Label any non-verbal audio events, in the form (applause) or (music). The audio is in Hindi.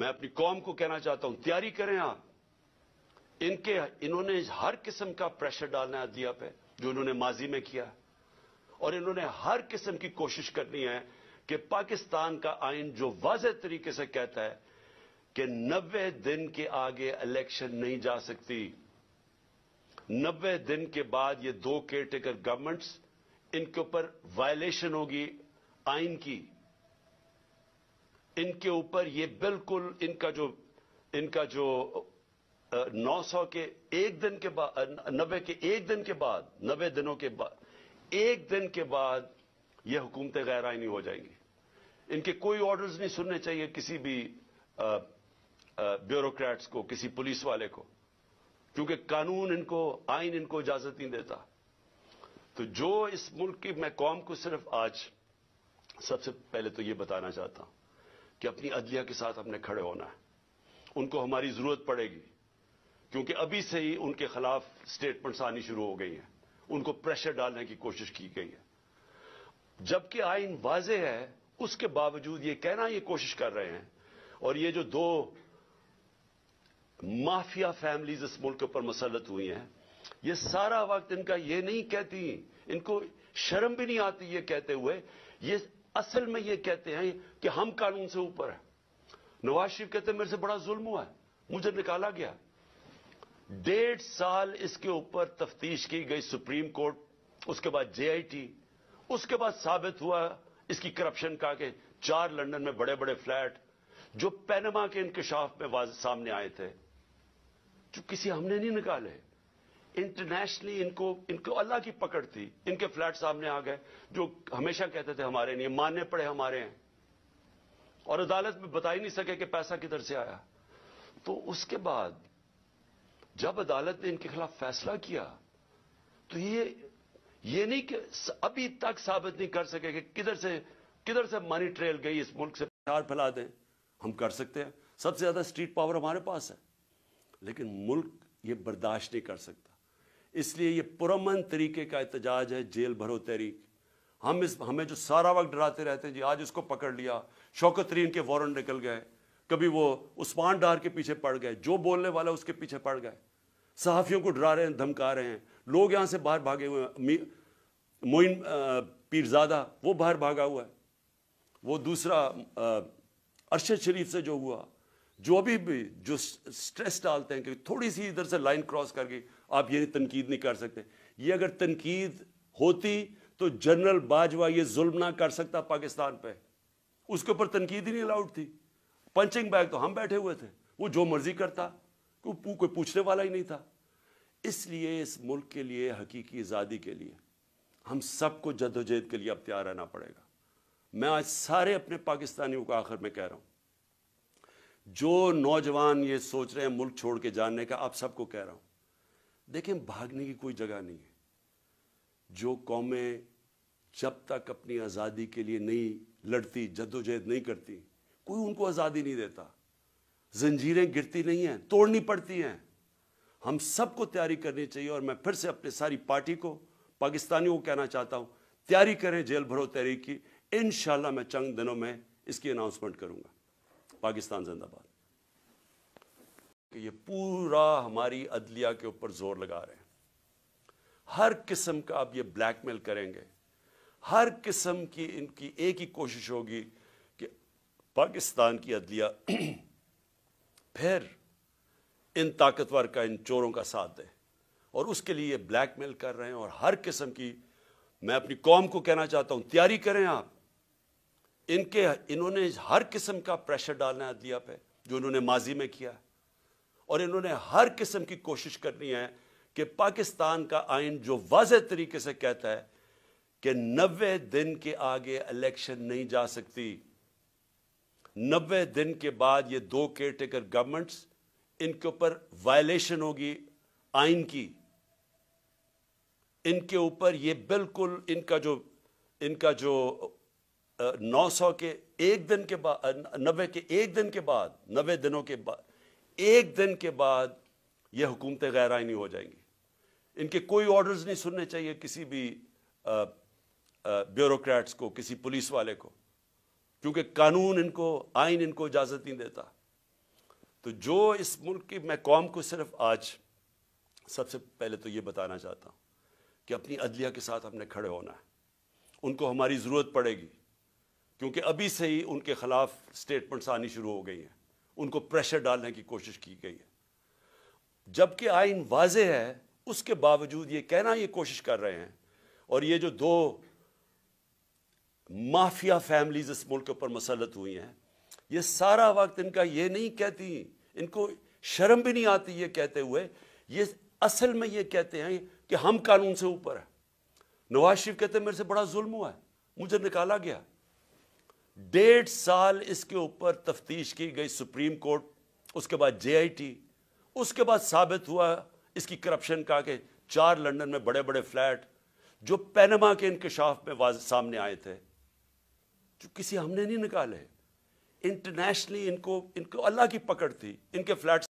मैं अपनी कौम को कहना चाहता हूं तैयारी करें आप इनके इन्होंने हर किस्म का प्रेशर डालना है दिया पे जो इन्होंने माजी में किया और इन्होंने हर किस्म की कोशिश करनी है कि पाकिस्तान का आइन जो वाज तरीके से कहता है कि नब्बे दिन के आगे इलेक्शन नहीं जा सकती नब्बे दिन के बाद ये दो केयर टेकर गवर्नमेंट्स इनके ऊपर वायलेशन होगी आइन की इनके ऊपर ये बिल्कुल इनका जो इनका जो नौ सौ के एक दिन के बाद नब्बे के एक दिन के बाद नब्बे दिनों के बाद एक दिन के बाद ये हुकूमतें गैर आइनी हो जाएंगी इनके कोई ऑर्डर्स नहीं सुनने चाहिए किसी भी ब्यूरोक्रेट्स को किसी पुलिस वाले को क्योंकि कानून इनको आइन इनको इजाजत नहीं देता तो जो इस मुल्क की मैं कौम को सिर्फ आज सबसे पहले तो ये बताना चाहता हूं कि अपनी अदलिया के साथ हमने खड़े होना है उनको हमारी जरूरत पड़ेगी क्योंकि अभी से ही उनके खिलाफ स्टेटमेंट्स आनी शुरू हो गई हैं उनको प्रेशर डालने की कोशिश की गई है जबकि आइन वाजे है उसके बावजूद ये कहना ये कोशिश कर रहे हैं और ये जो दो माफिया फैमिलीज इस मुल्क पर मसलत हुई हैं ये सारा वक्त इनका ये नहीं कहती इनको शर्म भी नहीं आती ये कहते हुए ये असल में ये कहते हैं कि हम कानून से ऊपर हैं नवाज शरीफ कहते हैं मेरे से बड़ा जुल्म हुआ है मुझे निकाला गया डेढ़ साल इसके ऊपर तफ्तीश की गई सुप्रीम कोर्ट उसके बाद जेआईटी उसके बाद साबित हुआ इसकी करप्शन का के चार लंदन में बड़े बड़े फ्लैट जो पैनमा के इंकशाफ में सामने आए थे जो किसी हमने नहीं निकाले इंटरनेशनली इनको इनको अल्लाह की पकड़ थी इनके फ्लैट सामने आ गए जो हमेशा कहते थे हमारे नहीं मानने पड़े हमारे हैं और अदालत में बता ही नहीं सके कि पैसा किधर से आया तो उसके बाद जब अदालत ने इनके खिलाफ फैसला किया तो ये ये नहीं कि अभी तक साबित नहीं कर सके कि किधर से किधर से मनी ट्रेल गई इस मुल्क से प्यार फैला दें हम कर सकते हैं सबसे ज्यादा स्ट्रीट पावर हमारे पास है लेकिन मुल्क ये बर्दाश्त नहीं कर सकता इसलिए ये पुरमन तरीके का एहतजाज है जेल भरो तहरीक हम इस हमें जो सारा वक्त डराते रहते हैं जी आज इसको पकड़ लिया शौकत तरीन के वारंट निकल गए कभी वो उस्मान डार के पीछे पड़ गए जो बोलने वाला उसके पीछे पड़ गए सहाफ़ियों को डरा रहे हैं धमका रहे हैं लोग यहाँ से बाहर भागे हुए हैं मोइन पीरजादा वो बाहर भागा हुआ है वो दूसरा अरशद शरीफ से जो हुआ जो अभी भी जो स्ट्रेस डालते हैं कि थोड़ी सी इधर से लाइन क्रॉस कर गई आप ये तनकीद नहीं कर सकते ये अगर तनकीद होती तो जनरल बाजवा ये जुल्म ना कर सकता पाकिस्तान पे उसके ऊपर तनकीद ही नहीं अलाउड थी पंचिंग बैग तो हम बैठे हुए थे वो जो मर्जी करता कोई पूछने वाला ही नहीं था इसलिए इस मुल्क के लिए हकीकी आज़ादी के लिए हम सबको जद्दोजहद के लिए अब तैयार रहना पड़ेगा मैं आज सारे अपने पाकिस्तानियों को आखिर में कह रहा हूँ जो नौजवान ये सोच रहे हैं मुल्क छोड़ के जाने का आप सबको कह रहा हूं देखें भागने की कोई जगह नहीं है जो कौमें जब तक अपनी आज़ादी के लिए नहीं लड़ती जद्दोजहद नहीं करती कोई उनको आज़ादी नहीं देता जंजीरें गिरती नहीं हैं तोड़नी पड़ती हैं हम सबको तैयारी करनी चाहिए और मैं फिर से अपने सारी पार्टी को पाकिस्तानियों को कहना चाहता हूं तैयारी करें जेल भरो तहरीक की इन मैं चंद दिनों में इसकी अनाउंसमेंट करूंगा पाकिस्तान जिंदाबाद कि ये पूरा हमारी अदलिया के ऊपर जोर लगा रहे हैं हर किस्म का आप ये ब्लैकमेल करेंगे हर किस्म की इनकी एक ही कोशिश होगी कि पाकिस्तान की अदलिया (clears throat) फिर इन ताकतवर का इन चोरों का साथ दे और उसके लिए ये ब्लैकमेल कर रहे हैं और हर किस्म की मैं अपनी कौम को कहना चाहता हूं तैयारी करें आप इनके इन्होंने हर किस्म का प्रेशर डालना है अदलिया पे जो इन्होंने माजी में किया और इन्होंने हर किस्म की कोशिश करनी है कि पाकिस्तान का आइन जो वाज तरीके से कहता है कि नबे दिन के आगे इलेक्शन नहीं जा सकती नबे दिन के बाद ये दो केयर टेकर गवर्नमेंट्स इनके ऊपर वायलेशन होगी आइन की इनके ऊपर ये बिल्कुल इनका जो इनका जो नौ सौ के एक दिन के बाद नबे के एक दिन के बाद नबे दिनों के बाद एक दिन के बाद ये हुकूमतें गैर आइनी हो जाएंगी इनके कोई ऑर्डर्स नहीं सुनने चाहिए किसी भी ब्यूरोक्रेट्स को किसी पुलिस वाले को क्योंकि कानून इनको आइन इनको इजाज़त नहीं देता तो जो इस मुल्क की मैं कौम को सिर्फ आज सबसे पहले तो ये बताना चाहता हूँ कि अपनी अदलिया के साथ हमने खड़े होना है उनको हमारी ज़रूरत पड़ेगी क्योंकि अभी से ही उनके खिलाफ स्टेटमेंट्स आनी शुरू हो गई हैं उनको प्रेशर डालने की कोशिश की गई है जबकि आइन वाज है उसके बावजूद ये कहना ये कोशिश कर रहे हैं और ये जो दो माफिया फैमिलीज इस मुल्क के ऊपर मसलत हुई हैं ये सारा वक्त इनका ये नहीं कहती इनको शर्म भी नहीं आती ये कहते हुए ये असल में ये कहते हैं कि हम कानून से ऊपर है नवाज शरीफ कहते हैं मेरे से बड़ा जुल्म हुआ है मुझे निकाला गया डेढ़ साल इसके ऊपर तफ्तीश की गई सुप्रीम कोर्ट उसके बाद जेआईटी उसके बाद साबित हुआ इसकी करप्शन का के चार लंदन में बड़े बड़े फ्लैट जो पैनमा के इंकशाफ में सामने आए थे जो किसी हमने नहीं निकाले इंटरनेशनली इनको इनको अल्लाह की पकड़ थी इनके फ्लैट